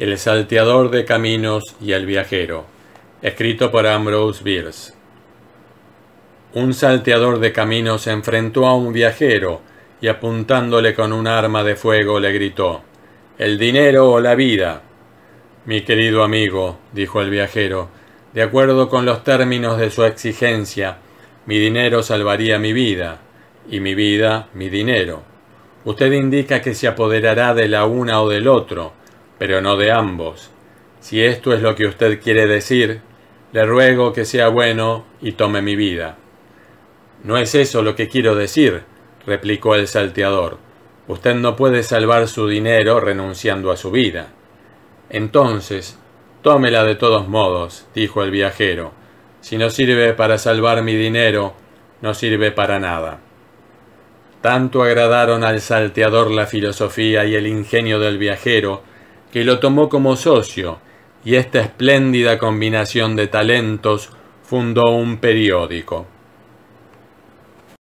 El salteador de caminos y el viajero, escrito por Ambrose Bierce. Un salteador de caminos enfrentó a un viajero y apuntándole con un arma de fuego le gritó, El dinero o la vida. Mi querido amigo, dijo el viajero, de acuerdo con los términos de su exigencia, mi dinero salvaría mi vida, y mi vida mi dinero. Usted indica que se apoderará de la una o del otro, pero no de ambos. Si esto es lo que usted quiere decir, le ruego que sea bueno y tome mi vida. No es eso lo que quiero decir, replicó el salteador. Usted no puede salvar su dinero renunciando a su vida. Entonces, tómela de todos modos, dijo el viajero. Si no sirve para salvar mi dinero, no sirve para nada. Tanto agradaron al salteador la filosofía y el ingenio del viajero, que lo tomó como socio y esta espléndida combinación de talentos fundó un periódico.